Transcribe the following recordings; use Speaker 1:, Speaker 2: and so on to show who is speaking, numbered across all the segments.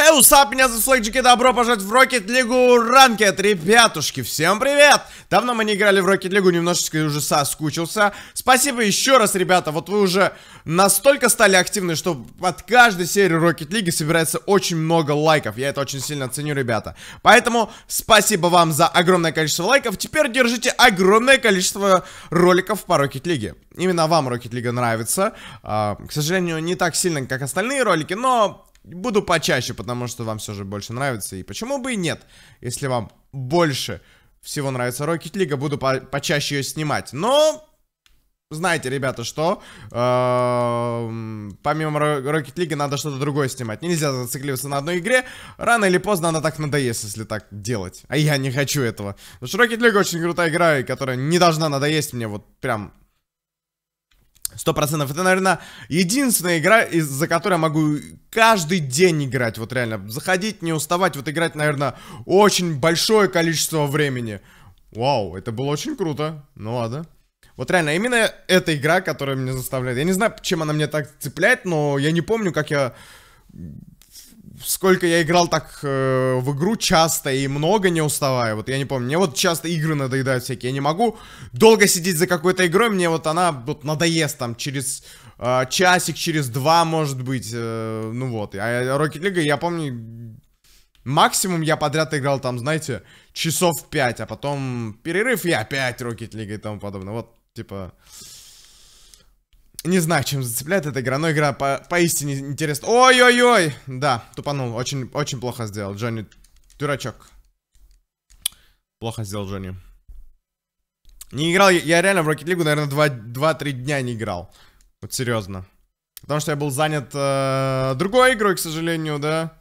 Speaker 1: Хей, hey, усап, меня зовут Флэкджик и добро пожаловать в Rocket League Ranked, ребятушки, всем привет! Давно мы не играли в Rocket League, немножечко уже соскучился. Спасибо еще раз, ребята, вот вы уже настолько стали активны, что под каждой серией Rocket League собирается очень много лайков. Я это очень сильно ценю, ребята. Поэтому спасибо вам за огромное количество лайков. Теперь держите огромное количество роликов по Rocket League. Именно вам Rocket League нравится. А, к сожалению, не так сильно, как остальные ролики, но Буду почаще, потому что вам все же больше нравится. И почему бы и нет, если вам больше всего нравится Rocket League, буду по почаще ее снимать. Но знаете, ребята, что э, помимо Rocket League надо что-то другое снимать. Нельзя зацикливаться на одной игре. Рано или поздно она так надоест, если так делать. А я не хочу этого. Потому что Rocket League очень крутая игра, которая не должна надоесть мне вот прям сто процентов Это, наверное, единственная игра, из-за которой я могу каждый день играть. Вот реально, заходить, не уставать. Вот играть, наверное, очень большое количество времени. Вау, это было очень круто. Ну ладно. Вот реально, именно эта игра, которая меня заставляет. Я не знаю, чем она меня так цепляет, но я не помню, как я сколько я играл так э, в игру часто и много не уставая. Вот я не помню. Мне вот часто игры надоедают всякие. Я не могу долго сидеть за какой-то игрой. Мне вот она вот надоест там через э, часик, через два, может быть. Э, ну вот. А Rocket League, я помню, максимум я подряд играл там, знаете, часов пять, а потом перерыв и опять Rocket League и тому подобное. Вот, типа... Э, не знаю, чем зацепляет эта игра, но игра по поистине интересна. Ой-ой-ой! Да, тупанул. Очень, очень плохо сделал, Джонни. Дурачок. Плохо сделал Джонни. Не играл, я, реально в Rocket League, наверное, 2-3 дня не играл. Вот серьезно. Потому что я был занят э, другой игрой, к сожалению, да.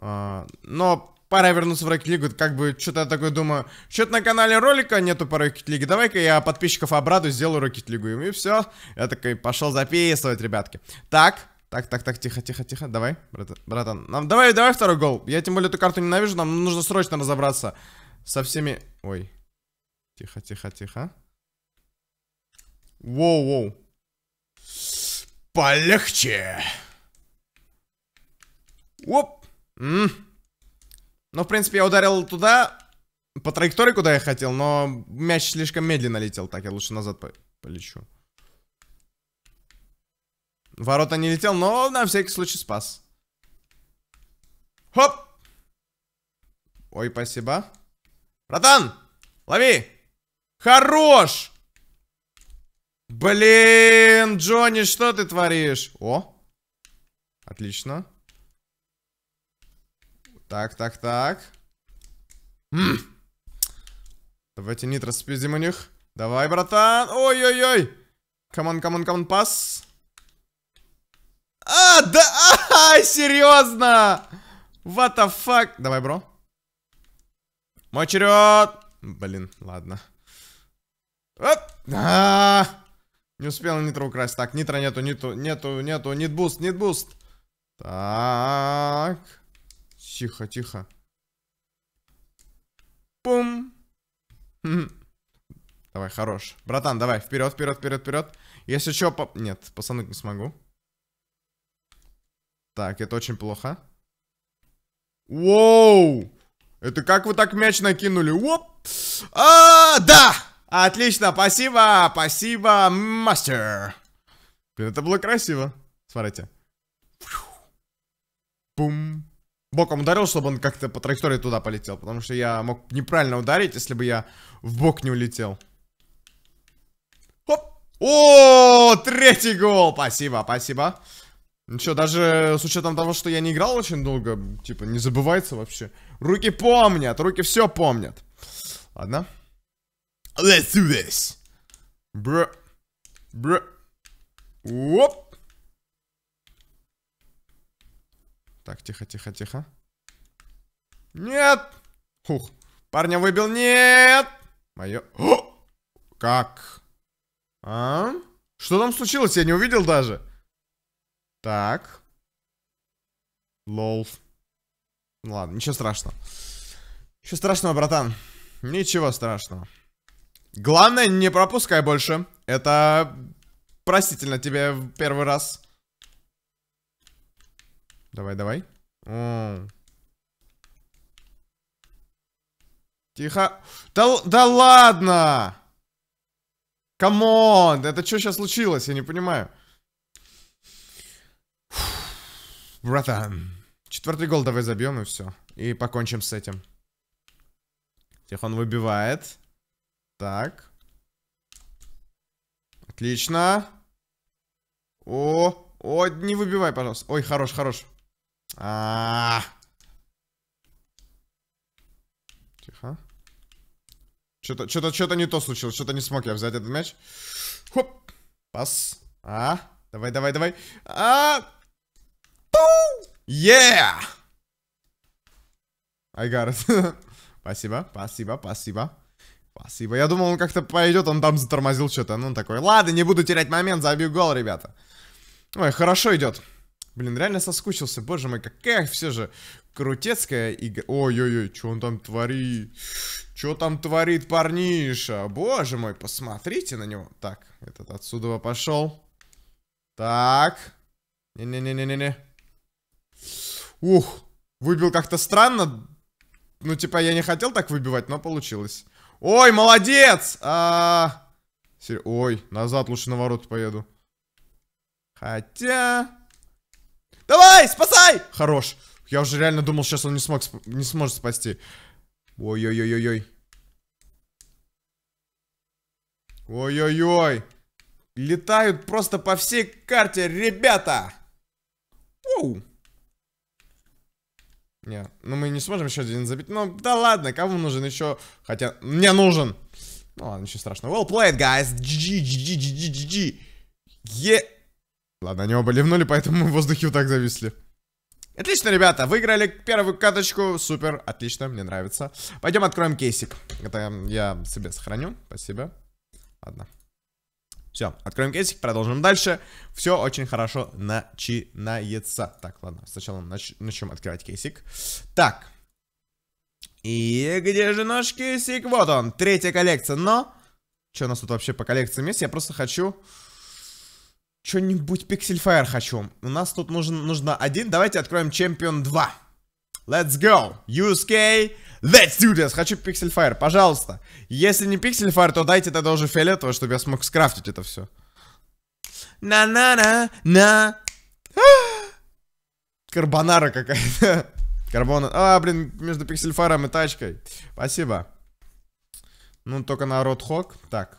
Speaker 1: Э, но пора вернуться в Rocket League. Как бы, что-то я такой думаю, что-то на канале ролика нету по Rocket League. Давай-ка я подписчиков обрадую, сделаю Rocket League. И все. Я такой пошел записывать, ребятки. Так, так, так, так, тихо, тихо, тихо, давай, братан. Нам, давай, давай второй гол. Я тем более эту карту ненавижу, нам нужно срочно разобраться со всеми... Ой. Тихо, тихо, тихо. Воу, воу. Полегче. Оп. М -м. Ну, в принципе, я ударил туда, по траектории, куда я хотел, но мяч слишком медленно летел. Так, я лучше назад по полечу. Ворота не летел, но на всякий случай спас. Хоп! Ой, спасибо. Братан! Лови! Хорош! Блин, Джонни, что ты творишь? О! Отлично. Так, так, так. М Давайте нитро спиздим у них. Давай, братан. Ой-ой-ой. Камон, камон, камон, пас. А, да, а, -а, -а серьезно. What the fuck. Давай, бро. Мой черед. Блин, ладно. Оп. А -а -а. Не успел нитро украсть. Так, нитро нету, нету, нету, нету, Нитбуст, нитбуст. Так. Тихо, тихо. Пум. Давай, хорош. Братан, давай, вперед, вперед, вперед, вперед. Если что, по... Нет, пасануть не смогу. Так, это очень плохо. Воу! Это как вы так мяч накинули? Оп! А, да! Отлично, спасибо, спасибо, мастер. Блин, это было красиво. Смотрите. Пум боком ударил, чтобы он как-то по траектории туда полетел. Потому что я мог неправильно ударить, если бы я в бок не улетел. Хоп! О, третий гол! Спасибо, спасибо. Ну что, даже с учетом того, что я не играл очень долго, типа, не забывается вообще. Руки помнят, руки все помнят. Ладно. Let's do this. Бр. Бр. Оп. Так, тихо, тихо, тихо. Нет! Фух. Парня выбил. Нет! Мое... О! Как? А? Что там случилось? Я не увидел даже. Так. Лол. Ладно, ничего страшного. Ничего страшного, братан. Ничего страшного. Главное, не пропускай больше. Это простительно тебе первый раз. Давай, давай. Тихо. Да, да ладно! Камон! Это что сейчас случилось? Я не понимаю. братан. Четвертый гол давай забьем и все. И покончим с этим. Тихон выбивает. Так. Отлично. О, о, не выбивай, пожалуйста. Ой, хорош, хорош. А -а -а. Тихо. Что-то, что-то, что-то не то случилось. Что-то не смог я взять этот мяч. Хоп. Пас. А. Давай, давай, давай. А. Пу. Yeah. I got it. спасибо, спасибо, спасибо. Спасибо. Я думал, он как-то пойдет, он там затормозил что-то. Ну, он такой, ладно, не буду терять момент, забью гол, ребята. Ой, хорошо идет. Блин, реально соскучился, боже мой, какая все же крутецкая игра. Ой-ой-ой, что он там творит? Что там творит парниша? Боже мой, посмотрите на него. Так, этот отсюда пошел. Так. Не-не-не-не-не-не. Ух, выбил как-то странно. Ну, типа, я не хотел так выбивать, но получилось. Ой, молодец! А -а -а. Ой, назад лучше на ворот поеду. Хотя... Давай, спасай! Хорош. Я уже реально думал, сейчас он не, смог, не сможет спасти. Ой-ой-ой-ой-ой. Ой-ой-ой. Летают просто по всей карте, ребята. Оу. Не, ну мы не сможем еще один забить. Ну да ладно, кому нужен еще? Хотя, мне нужен. Ну ладно, ничего страшного. Well played, guys. GG, GG, GG, GG. Yeah. Ладно, они оба ливнули, поэтому мы в воздухе вот так зависли. Отлично, ребята, выиграли первую каточку. Супер, отлично, мне нравится. Пойдем откроем кейсик. Это я себе сохраню. Спасибо. Ладно. Все, откроем кейсик, продолжим дальше. Все очень хорошо начинается. Так, ладно, сначала нач начнем открывать кейсик. Так. И где же наш кейсик? Вот он, третья коллекция. Но, что у нас тут вообще по коллекциям есть? Я просто хочу... Что-нибудь пиксельфайр хочу. У нас тут нужен, нужно один. Давайте откроем чемпион 2. Let's go. USK. Let's do this. Хочу пиксельфайр, пожалуйста. Если не пиксельфайр, то дайте тогда уже фиолетового, чтобы я смог скрафтить это все. На-на-на. На. Карбонара какая-то. Карбона. А, блин, между пиксельфаром и тачкой. Спасибо. Ну, только на Ротхок. Так.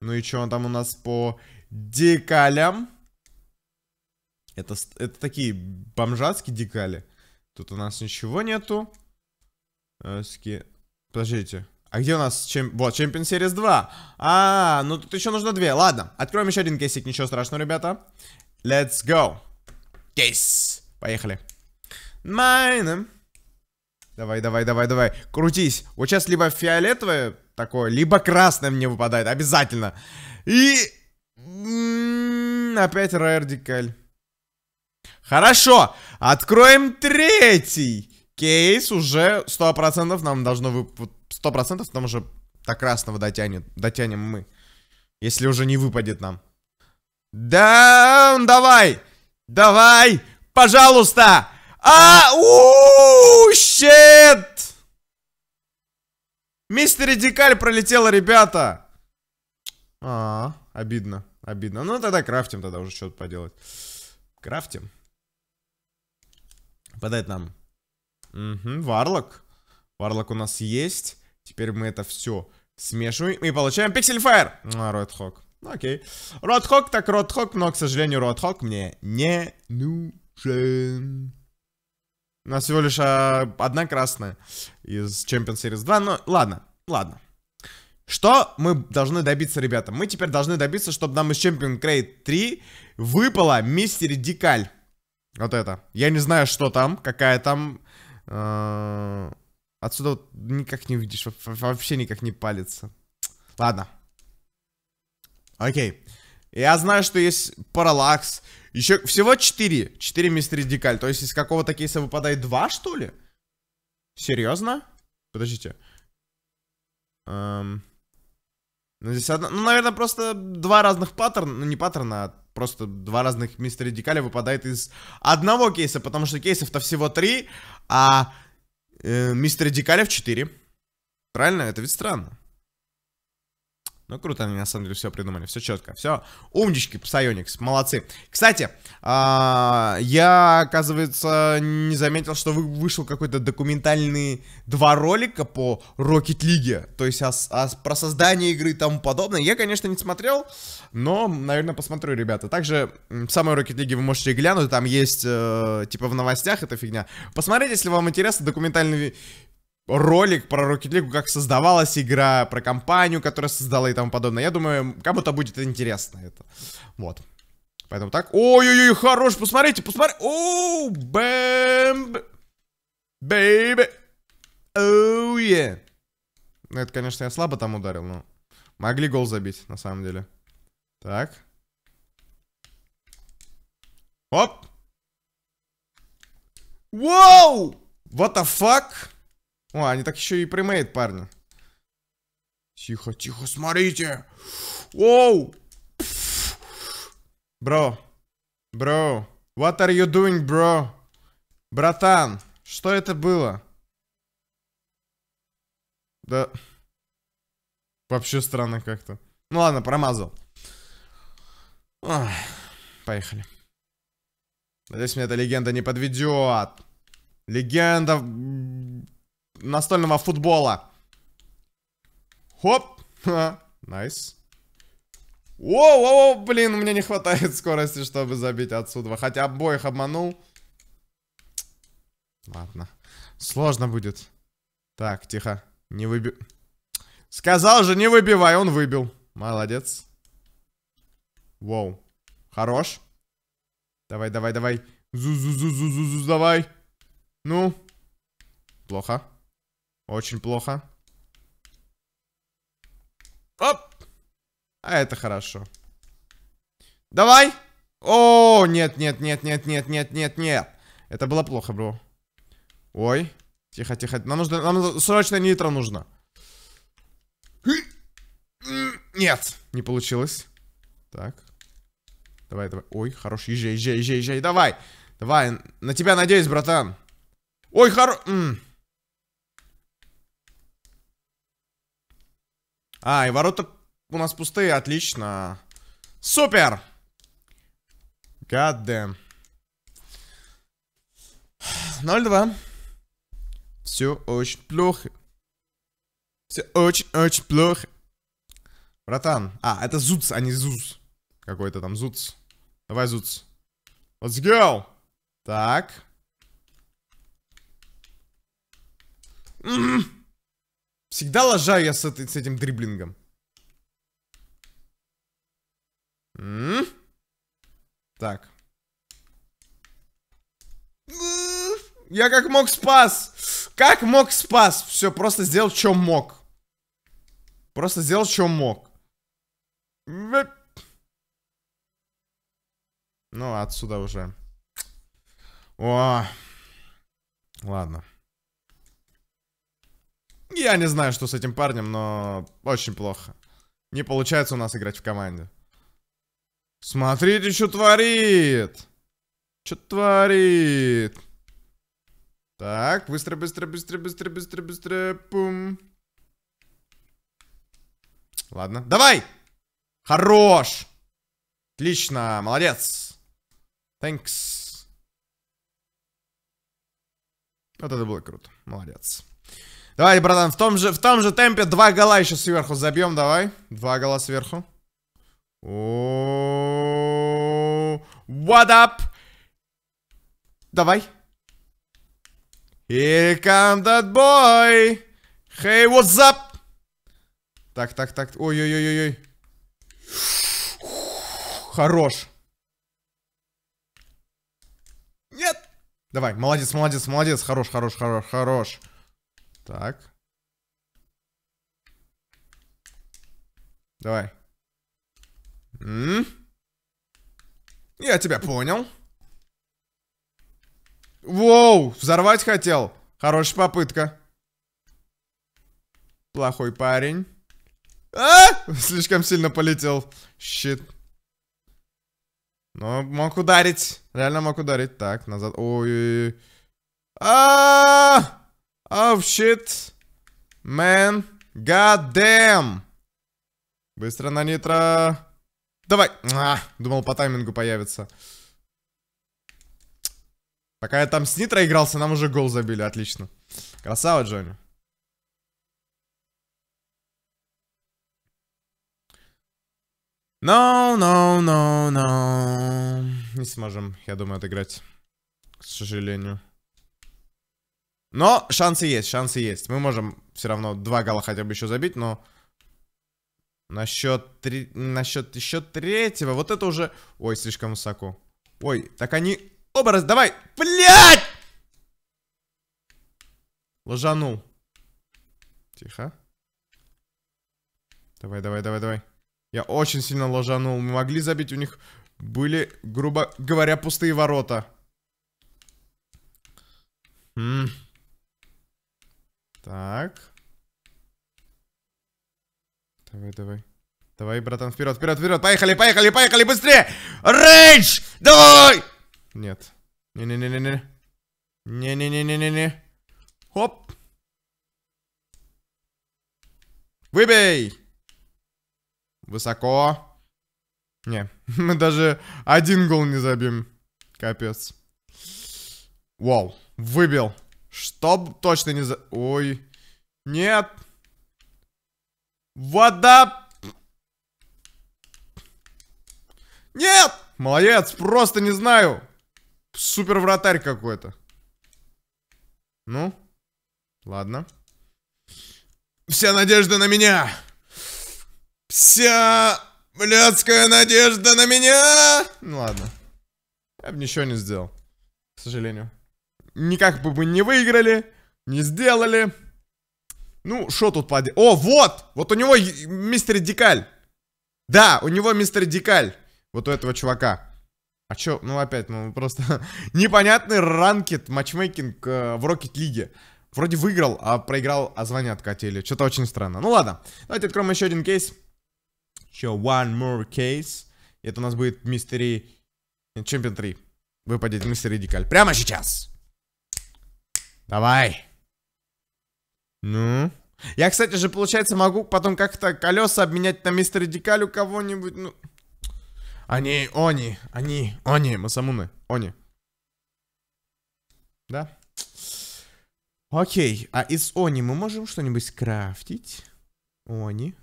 Speaker 1: Ну и что он там у нас по декалям. Это, это такие бомжатские декали. Тут у нас ничего нету. Э, ски... Подождите. А где у нас чем... Вот, Champion Series 2. А, ну тут еще нужно две. Ладно, откроем еще один кейсик. Ничего страшного, ребята. Let's go. Кейс. Поехали. Майном. Давай, давай, давай, давай. Крутись. Вот сейчас либо фиолетовое такое, либо красное мне выпадает. Обязательно. И... Опять -м, опять Хорошо, откроем третий кейс. Уже 100% нам должно... Вып... 100% нам уже до красного дотянет. дотянем мы. Если уже не выпадет нам. Да, давай! Давай! Пожалуйста! А, у щет! Мистер Дикаль пролетела, ребята! А, обидно. Обидно. Ну, тогда крафтим, тогда уже что-то поделать. Крафтим. Подать нам. Угу, варлок. Варлок у нас есть. Теперь мы это все смешиваем и получаем пиксель фаер. А, Родхок. Ну, окей. Родхок так Родхок, но, к сожалению, Родхок мне не нужен. У нас всего лишь а, одна красная из Champion Series 2. Ну, ладно, ладно. Что мы должны добиться, ребята? Мы теперь должны добиться, чтобы нам из Champion Crate 3 выпала Мистери Дикаль. Вот это. Я не знаю, что там, какая там... Э, отсюда никак не увидишь, вообще никак не палится. Ладно. Окей. Я знаю, что есть Паралакс. Еще всего 4. 4 Мистери Дикаль. То есть из какого-то кейса выпадает 2, что ли? Серьезно? Подождите. Эм... Ну, здесь одна... Ну, наверное, просто два разных паттерна. Ну, не паттерна, а просто два разных мистера Дикаля выпадает из одного кейса, потому что кейсов-то всего три, а э, мистера Дикаля в четыре. Правильно? Это ведь странно. Ну, круто они, на самом деле, все придумали, все четко, все. Умнички, Псайоникс, молодцы. Кстати, а, я, оказывается, не заметил, что вышел какой-то документальный два ролика по Rocket League, то есть о, о, про создание игры и тому подобное. Я, конечно, не смотрел, но, наверное, посмотрю, ребята. Также самой Rocket League вы можете глянуть, там есть, э, типа, в новостях эта фигня. Посмотрите, если вам интересно, документальный ролик про Rocket League, как создавалась игра, про компанию, которая создала и тому подобное. Я думаю, кому-то будет интересно это. Вот. Поэтому так. Ой-ой-ой, хорош, посмотрите, посмотрите. Оу, бэм, Бэйби. Оу, е. Ну, это, конечно, я слабо там ударил, но... Могли гол забить, на самом деле. Так. Оп. Воу! What the fuck? О, они так еще и примейт, парни. Тихо, тихо, смотрите. Оу! Бро. Бро. What are you doing, бро, Братан, что это было? Да. Вообще странно как-то. Ну ладно, промазал. Ох, поехали. Надеюсь, меня эта легенда не подведет. Легенда настольного футбола. Хоп! Найс. О, о, блин, мне не хватает скорости, чтобы забить отсюда. Хотя обоих обманул. Ладно. Сложно будет. Так, тихо. Не выби... Сказал же, не выбивай, он выбил. Молодец. Воу. Хорош. Давай, давай, давай. Зу-зу-зу-зу-зу-зу, давай. Ну. Плохо. Очень плохо. Оп! А это хорошо. Давай! О, нет, нет, нет, нет, нет, нет, нет, нет. Это было плохо, бро. Ой. Тихо, тихо. Нам нужно, нам срочно нитро нужно. Нет, не получилось. Так. Давай, давай. Ой, хорош, езжай, езжай, езжай, езжай. Давай. Давай, на тебя надеюсь, братан. Ой, хорош. А, и ворота у нас пустые, отлично. Супер! God damn. 0-2. Все очень плохо. Все очень-очень плохо. Братан. А, это Зуц, а не Зуз. Какой-то там Зуц. Давай, Зуц. Let's go! Так. Mm -hmm. Всегда лажаю я с, этой, с этим дриблингом. М -м -м. Так. Я как мог спас. Как мог спас. Все, просто сделал, что мог. Просто сделал, что мог. Ну, отсюда уже. О. Ладно. Я не знаю, что с этим парнем, но очень плохо. Не получается у нас играть в команде. Смотрите, что творит! Что творит? Так, быстро, быстро, быстро, быстро, быстро, быстро, пум. Ладно, давай! Хорош! Отлично, молодец! Thanks. Вот это было круто, молодец. Давай, братан, в том же, в том же темпе два гола еще сверху забьем, давай. Два гола сверху. What up? Давай. Here come that boy. Hey, what's up? Так, так, так. Ой-ой-ой-ой. Хорош. Нет. Давай, молодец, молодец, молодец. Хорош, хорош, хорош, хорош. Так. Давай. М -м? Я тебя понял. Воу, взорвать хотел. Хорошая попытка. Плохой парень. А! Слишком сильно полетел. Щит. Ну мог ударить. Реально мог ударить. Так, назад. Ой. А! Oh shit. Man. God Быстро на нитро. Давай. А, думал, по таймингу появится. Пока я там с нитро игрался, нам уже гол забили. Отлично. Красава, Джонни. No, no, no, no. Не сможем, я думаю, отыграть. К сожалению. Но шансы есть, шансы есть. Мы можем все равно два гола хотя бы еще забить, но... Насчет, три... Насчет еще третьего. Вот это уже... Ой, слишком высоко. Ой, так они... Оба раз... Давай! Блядь! Ложанул. Тихо. Давай, давай, давай, давай. Я очень сильно ложанул. Мы могли забить, у них были, грубо говоря, пустые ворота. Ммм. Так. Давай, давай. Давай, братан, вперед, вперед, вперед. Поехали, поехали, поехали, быстрее. Рейдж! Давай! Нет. Не-не-не-не-не. Не-не-не-не-не-не. Хоп. Выбей! Высоко. Не, мы даже один гол не забьем. Капец. Вау, выбил. Чтоб точно не за... Ой. Нет. Вода. Нет. Молодец. Просто не знаю. Супер вратарь какой-то. Ну. Ладно. Вся надежда на меня. Вся блядская надежда на меня. Ну ладно. Я бы ничего не сделал. К сожалению. Никак бы мы не выиграли, не сделали. Ну, что тут поди... О, вот! Вот у него мистер Дикаль. Да, у него мистер Дикаль. Вот у этого чувака. А чё, ну опять, ну просто непонятный ранкет, матчмейкинг э, в Рокет Лиге. Вроде выиграл, а проиграл, а звание откатили. Что-то очень странно. Ну ладно, давайте откроем еще один кейс. Еще one more case. Это у нас будет мистери... Чемпион 3. Выпадет мистер Дикаль. Прямо сейчас! Давай. Ну? Я, кстати же, получается, могу потом как-то колеса обменять на мистер Декалю кого-нибудь. Ну... Они, они, они, они, Масамуны, они. Да? Окей, а из они мы можем что-нибудь скрафтить? Они.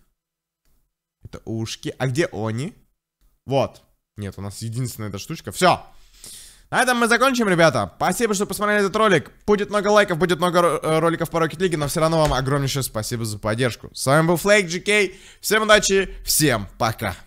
Speaker 1: Это ушки. А где они? Вот. Нет, у нас единственная эта штучка. Все. На этом мы закончим, ребята. Спасибо, что посмотрели этот ролик. Будет много лайков, будет много э, роликов по Rocket League, но все равно вам огромнейшее спасибо за поддержку. С вами был Флейк Джикей. Всем удачи, всем пока.